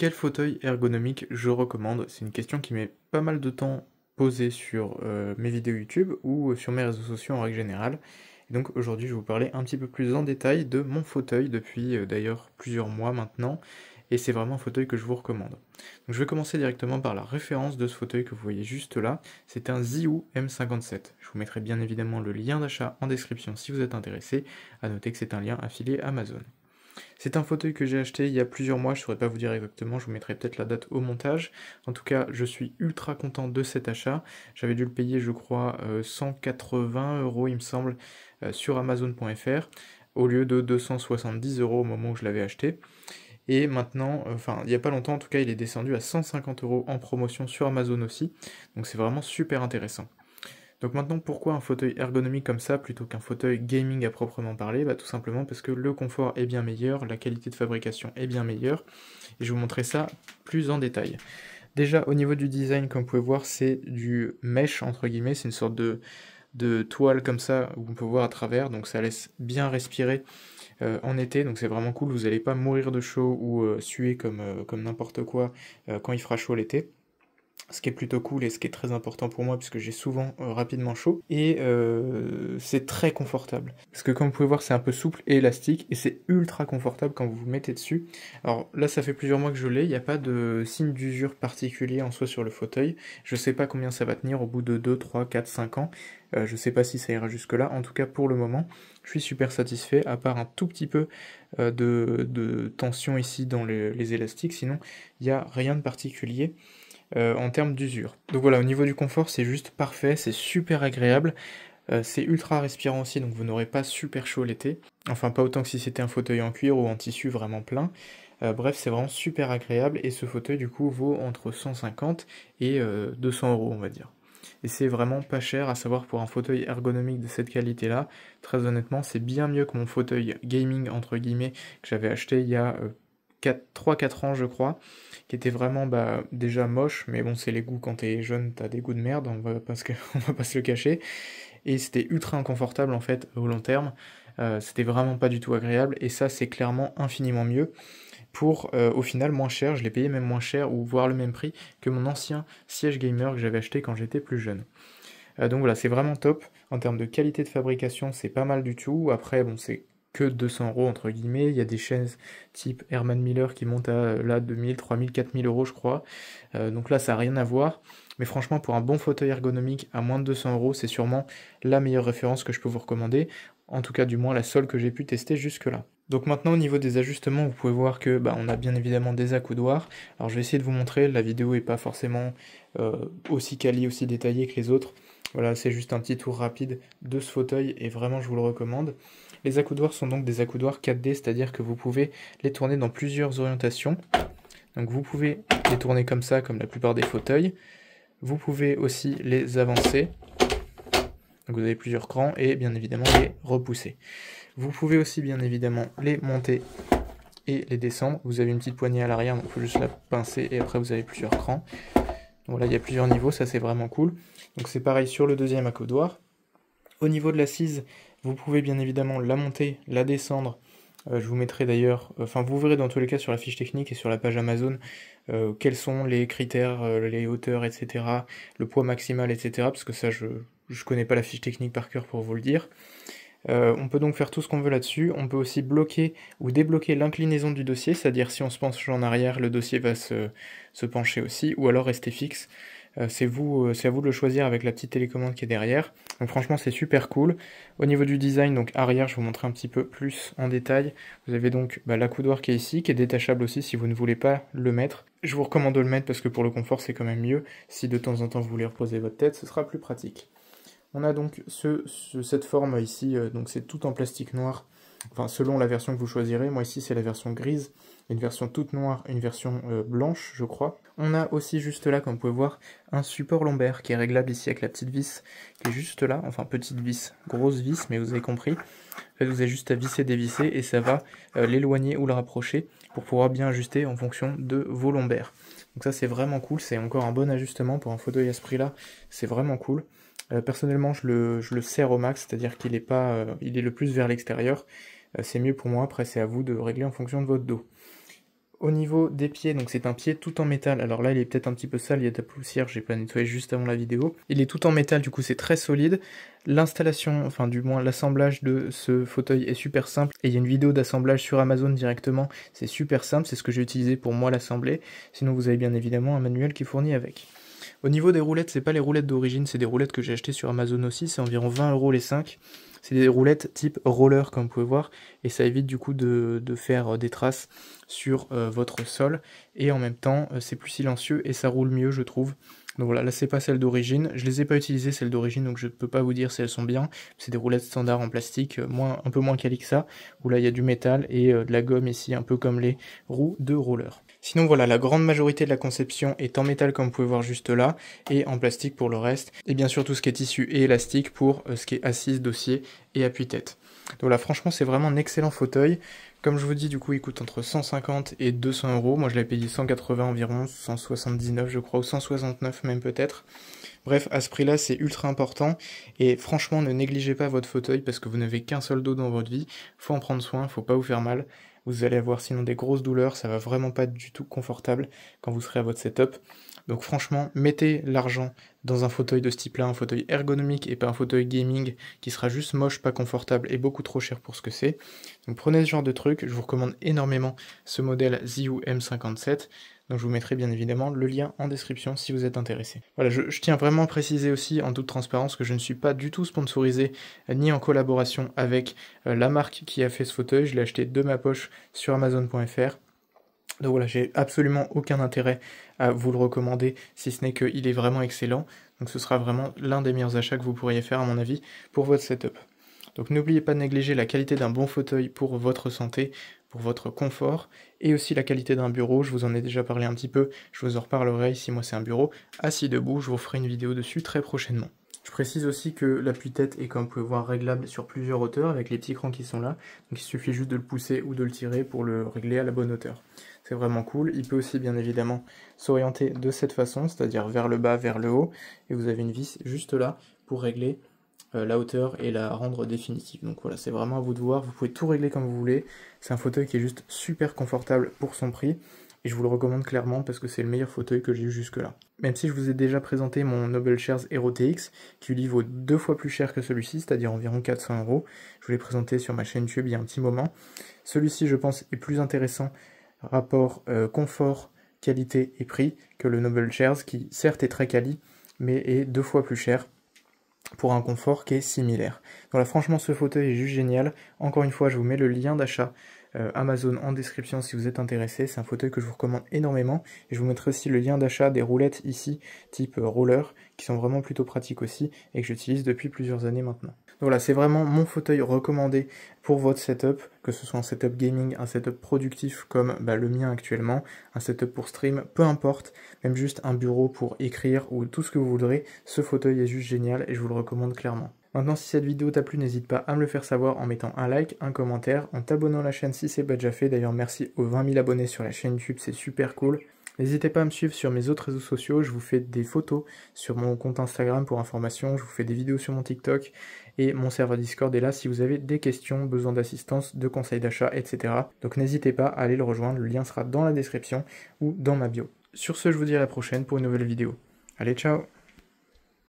Quel fauteuil ergonomique je recommande C'est une question qui m'est pas mal de temps posée sur euh, mes vidéos YouTube ou euh, sur mes réseaux sociaux en règle générale. donc aujourd'hui, je vais vous parler un petit peu plus en détail de mon fauteuil depuis euh, d'ailleurs plusieurs mois maintenant. Et c'est vraiment un fauteuil que je vous recommande. je vais commencer directement par la référence de ce fauteuil que vous voyez juste là. C'est un Ziu M57. Je vous mettrai bien évidemment le lien d'achat en description si vous êtes intéressé. À noter que c'est un lien affilié Amazon. C'est un fauteuil que j'ai acheté il y a plusieurs mois, je ne saurais pas vous dire exactement, je vous mettrai peut-être la date au montage. En tout cas, je suis ultra content de cet achat. J'avais dû le payer, je crois, 180 euh, euros, il me semble, euh, sur Amazon.fr, au lieu de 270 euros au moment où je l'avais acheté. Et maintenant, enfin, il n'y a pas longtemps, en tout cas, il est descendu à 150 euros en promotion sur Amazon aussi. Donc c'est vraiment super intéressant. Donc maintenant, pourquoi un fauteuil ergonomique comme ça plutôt qu'un fauteuil gaming à proprement parler bah, Tout simplement parce que le confort est bien meilleur, la qualité de fabrication est bien meilleure, et je vais vous montrer ça plus en détail. Déjà, au niveau du design, comme vous pouvez voir, c'est du mesh, entre guillemets, c'est une sorte de, de toile comme ça, où on peut voir à travers, donc ça laisse bien respirer euh, en été, donc c'est vraiment cool, vous n'allez pas mourir de chaud ou euh, suer comme, euh, comme n'importe quoi quand il fera chaud l'été ce qui est plutôt cool et ce qui est très important pour moi puisque j'ai souvent euh, rapidement chaud et euh, c'est très confortable parce que comme vous pouvez voir c'est un peu souple et élastique et c'est ultra confortable quand vous vous mettez dessus alors là ça fait plusieurs mois que je l'ai il n'y a pas de signe d'usure particulier en soi sur le fauteuil je sais pas combien ça va tenir au bout de 2, 3, 4, 5 ans je euh, je sais pas si ça ira jusque là en tout cas pour le moment je suis super satisfait à part un tout petit peu de, tension ici dans les élastiques sinon il n'y a rien de particulier euh, en termes d'usure. Donc voilà, au niveau du confort, c'est juste parfait, c'est super agréable. Euh, c'est ultra respirant aussi, donc vous n'aurez pas super chaud l'été. Enfin, pas autant que si c'était un fauteuil en cuir ou en tissu vraiment plein. Euh, bref, c'est vraiment super agréable et ce fauteuil du coup vaut entre 150 et 200 euros, on va dire. Et c'est vraiment pas cher, à savoir pour un fauteuil ergonomique de cette qualité-là. Très honnêtement, c'est bien mieux que mon fauteuil gaming, entre guillemets, que j'avais acheté il y a 3-4 ans, je crois, qui était vraiment bah, déjà moche, mais bon, c'est les goûts quand t'es jeune, t'as des goûts de merde, on va, parce va pas se le cacher. Et c'était ultra inconfortable en fait au long terme. Euh, c'était vraiment pas du tout agréable, et ça, c'est clairement infiniment mieux pour euh, au final moins cher, je l'ai payé même moins cher ou voire le même prix que mon ancien siège gamer que j'avais acheté quand j'étais plus jeune. Euh, donc voilà, c'est vraiment top. En termes de qualité de fabrication, c'est pas mal du tout. Après, bon, c'est que 200 euros entre guillemets. Il y a des chaises type Herman Miller qui montent à euh, là 2000, 3000, 4000 euros je crois. Euh, donc là ça n'a rien à voir. Mais franchement pour un bon fauteuil ergonomique à moins de 200 euros c'est sûrement la meilleure référence que je peux vous recommander. En tout cas du moins la seule que j'ai pu tester jusque là. Donc maintenant au niveau des ajustements vous pouvez voir que bah, on a bien évidemment des accoudoirs. Alors je vais essayer de vous montrer, la vidéo n'est pas forcément euh, aussi calée, aussi détaillée que les autres. Voilà, c'est juste un petit tour rapide de ce fauteuil et vraiment je vous le recommande. Les accoudoirs sont donc des accoudoirs 4D, c'est-à-dire que vous pouvez les tourner dans plusieurs orientations. Donc vous pouvez les tourner comme ça, comme la plupart des fauteuils. Vous pouvez aussi les avancer. Donc vous avez plusieurs crans et bien évidemment les repousser. Vous pouvez aussi bien évidemment les monter et les descendre. Vous avez une petite poignée à l'arrière, donc il faut juste la pincer et après vous avez plusieurs crans. Donc voilà, il y a plusieurs niveaux, ça c'est vraiment cool. Donc c'est pareil sur le deuxième accoudoir. Au niveau de l'assise, vous pouvez bien évidemment la monter, la descendre. Euh, je vous mettrai d'ailleurs, enfin vous verrez dans tous les cas sur la fiche technique et sur la page Amazon euh, quels sont les critères, euh, les hauteurs, etc., le poids maximal, etc., parce que ça je ne connais pas la fiche technique par cœur pour vous le dire. on peut donc faire tout ce qu'on veut là-dessus. On peut aussi bloquer ou débloquer l'inclinaison du dossier, c'est-à-dire si on se penche en arrière, le dossier va se pencher aussi, ou alors rester fixe. Euh, c'est vous, euh, c'est à vous de le choisir avec la petite télécommande qui est derrière. Donc franchement, c'est super cool. Au niveau du design, donc arrière, je vais vous montrer un petit peu plus en détail. Vous avez donc bah, l'accoudoir qui est ici, qui est détachable aussi si vous ne voulez pas le mettre. Je vous recommande de le mettre parce que pour le confort, c'est quand même mieux. Si de temps en temps vous voulez reposer votre tête, ce sera plus pratique. On a donc cette forme ici, euh, donc c'est tout en plastique noir, enfin selon la version que vous choisirez, moi ici c'est la version grise, une version toute noire, une version euh, blanche je crois. On a aussi juste là, comme vous pouvez voir, un support lombaire qui est réglable ici avec la petite vis, qui est juste là, enfin petite vis, grosse vis, mais vous avez compris. vous avez juste à visser, dévisser, et ça va euh, l'éloigner ou le rapprocher pour pouvoir bien ajuster en fonction de vos lombaires. Donc ça c'est vraiment cool, c'est encore un bon ajustement pour un fauteuil à ce prix là, c'est vraiment cool. Euh, personnellement, je le, je serre au max, c'est-à-dire qu'il est pas, euh, il est le plus vers l'extérieur. Euh, c'est mieux pour moi. Après, c'est à vous de régler en fonction de votre dos. Au niveau des pieds, donc c'est un pied tout en métal. Alors là, il est peut-être un petit peu sale, il y a de la poussière, j'ai pas nettoyé juste avant la vidéo. Il est tout en métal, du coup c'est très solide. L'installation, enfin du moins l'assemblage de ce fauteuil est super simple. Et il y a une vidéo d'assemblage sur Amazon directement, c'est super simple, c'est ce que j'ai utilisé pour moi l'assembler. Sinon vous avez bien évidemment un manuel qui est fourni avec. Au niveau des roulettes, c'est pas les roulettes d'origine, c'est des roulettes que j'ai achetées sur Amazon aussi, c'est environ 20 euros les 5. C'est des roulettes type roller comme vous pouvez voir et ça évite du coup de, faire euh, des traces sur euh, votre sol et en même temps euh, c'est plus silencieux et ça roule mieux je trouve. Donc voilà, là c'est pas celle d'origine, je les ai pas utilisées celles d'origine donc je peux pas vous dire si elles sont bien. C'est des roulettes standard en plastique, moins, un peu moins quali que ça, où là il y a du métal et de la gomme ici, un peu comme les roues de roller. Sinon voilà, la grande majorité de la conception est en métal comme vous pouvez voir juste là, et en plastique pour le reste, et bien sûr tout ce qui est tissu et élastique pour euh, ce qui est assise, dossier et appui-tête. Donc là franchement c'est vraiment un excellent fauteuil. Comme je vous dis, du coup, il coûte entre 150 et 200 euros. Moi, je l'ai payé 180 environ, 179 je crois, ou 169 même peut-être. Bref, à ce prix-là, c'est ultra important. Et franchement, ne négligez pas votre fauteuil parce que vous n'avez qu'un seul dos dans votre vie. Faut en prendre soin, faut pas vous faire mal. Vous allez avoir sinon des grosses douleurs, ça va vraiment pas être du tout confortable quand vous serez à votre setup. Donc franchement, mettez l'argent dans un fauteuil de ce type-là, un fauteuil ergonomique et pas un fauteuil gaming qui sera juste moche, pas confortable et beaucoup trop cher pour ce que c'est. Donc prenez ce genre de truc, je vous recommande énormément ce modèle ZU M57. Donc je vous mettrai bien évidemment le lien en description si vous êtes intéressé. Voilà, je, tiens vraiment à préciser aussi en toute transparence que je ne suis pas du tout sponsorisé ni en collaboration avec euh, la marque qui a fait ce fauteuil. Je l'ai acheté de ma poche sur Amazon.fr. Donc voilà, j'ai absolument aucun intérêt à vous le recommander, si ce n'est qu'il est vraiment excellent. Donc ce sera vraiment l'un des meilleurs achats que vous pourriez faire à mon avis pour votre setup. Donc n'oubliez pas de négliger la qualité d'un bon fauteuil pour votre santé, pour votre confort, et aussi la qualité d'un bureau, je vous en ai déjà parlé un petit peu, je vous en reparlerai si moi c'est un bureau, assis debout, je vous ferai une vidéo dessus très prochainement. Je précise aussi que l'appui-tête est comme vous pouvez voir réglable sur plusieurs hauteurs avec les petits crans qui sont là, donc il suffit juste de le pousser ou de le tirer pour le régler à la bonne hauteur. C'est vraiment cool, il peut aussi bien évidemment s'orienter de cette façon, c'est-à-dire vers le bas, vers le haut, et vous avez une vis juste là pour régler euh, la hauteur et la rendre définitive. Donc voilà, c'est vraiment à vous de voir, vous pouvez tout régler comme vous voulez. C'est un fauteuil qui est juste super confortable pour son prix et je vous le recommande clairement parce que c'est le meilleur fauteuil que j'ai eu jusque là. Même si je vous ai déjà présenté mon Noble Chairs Hero TX qui lui vaut deux fois plus cher que celui-ci, c'est-à-dire environ 400 euros. Je vous l'ai présenté sur ma chaîne YouTube il y a un petit moment. Celui-ci je pense est plus intéressant rapport euh, confort, qualité et prix que le Noble Chairs qui certes est très quali mais est deux fois plus cher pour un confort qui est similaire. Donc là franchement ce fauteuil est juste génial. Encore une fois je vous mets le lien d'achat euh, Amazon en description si vous êtes intéressé. C'est un fauteuil que je vous recommande énormément. Et je vous mettrai aussi le lien d'achat des roulettes ici type euh, roller qui sont vraiment plutôt pratiques aussi et que j'utilise depuis plusieurs années maintenant voilà, c'est vraiment mon fauteuil recommandé pour votre setup, que ce soit un setup gaming, un setup productif comme bah, le mien actuellement, un setup pour stream, peu importe, même juste un bureau pour écrire ou tout ce que vous voudrez, ce fauteuil est juste génial et je vous le recommande clairement. Maintenant, si cette vidéo t'a plu, n'hésite pas à me le faire savoir en mettant un like, un commentaire, en t'abonnant à la chaîne si c'est pas déjà fait. D'ailleurs, merci aux 20 000 abonnés sur la chaîne YouTube, c'est super cool. N'hésitez pas à me suivre sur mes autres réseaux sociaux, je vous fais des photos sur mon compte Instagram pour information, je vous fais des vidéos sur mon TikTok et mon serveur Discord est là si vous avez des questions, besoin d'assistance, de conseils d'achat, etc. Donc n'hésitez pas à aller le rejoindre, le lien sera dans la description ou dans ma bio. Sur ce, je vous dis à la prochaine pour une nouvelle vidéo. Allez, ciao